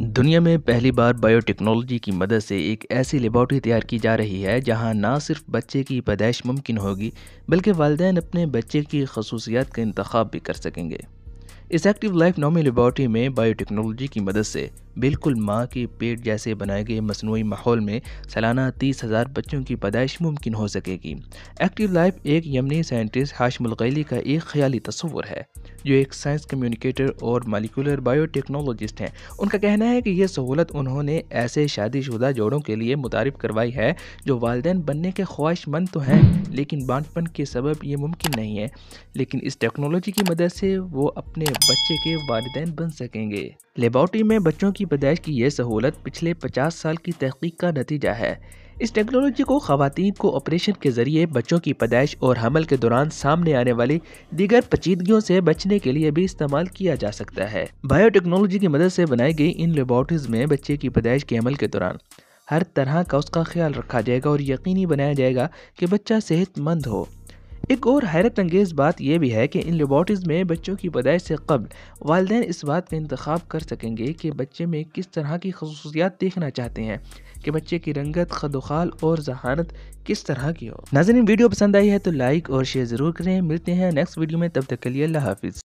दुनिया में पहली बार बायोटेक्नोलॉजी की मदद से एक ऐसी लेबॉर्टरी तैयार की जा रही है जहां ना सिर्फ बच्चे की पैदाइश मुमकिन होगी बल्कि वालदे अपने बच्चे की खसूसियात का इंतखब भी कर सकेंगे इस एक्टिव लाइफ नॉमी लेबॉर्ट्री में बायोटेक्नोलॉजी की मदद से बिल्कुल माँ के पेट जैसे बनाए गए मसनू माहौल में सालाना तीस हज़ार बच्चों की पैदाइश मुमकिन हो सकेगी एक्टिव लाइफ एक यमनी साइंटिस्ट हाशमलगैली का एक ख्याली तस्वर है जो एक साइंस कम्युनिकेटर और मालिकुलर बायोटेक्नोलॉजिस्ट हैं उनका कहना है कि यह सहूलत उन्होंने ऐसे शादीशुदा जोड़ों के लिए मुतारफ़ करवाई है जो वालदे बनने के ख्वाहिशमंद तो हैं लेकिन बांटपन के सबब ये मुमकिन नहीं है लेकिन इस टेक्नोलॉजी की मदद से वो अपने बच्चे के वालदेन बन सकेंगे लेबॉर्ट्री में बच्चों की की पैदाइश की यह सहूलत पिछले 50 साल की तहकीक का नतीजा है इस टेक्नोलॉजी को खातन को ऑपरेशन के ज़रिए बच्चों की पैदाइश और हमल के दौरान सामने आने वाली दीगर पचीदगियों से बचने के लिए भी इस्तेमाल किया जा सकता है बायोटेक्नोलॉजी की मदद से बनाई गई इन लेबॉर्टरीज में बच्चे की पैदाइश के अमल के दौरान हर तरह का उसका ख्याल रखा जाएगा और यकीनी बनाया जाएगा कि बच्चा सेहतमंद हो एक और हैरत अंगेज़ बात यह भी है कि इन लेबॉटरीज में बच्चों की पैदाइश से कबल वालदे इस बात का इंतखब कर सकेंगे कि बच्चे में किस तरह की खसूसियात देखना चाहते हैं कि बच्चे की रंगत खदोखाल और जहानत किस तरह की हो नाजन वीडियो पसंद आई है तो लाइक और शेयर ज़रूर करें मिलते हैं नेक्स्ट वीडियो में तब तक के लिए अल्लाह हाफिज़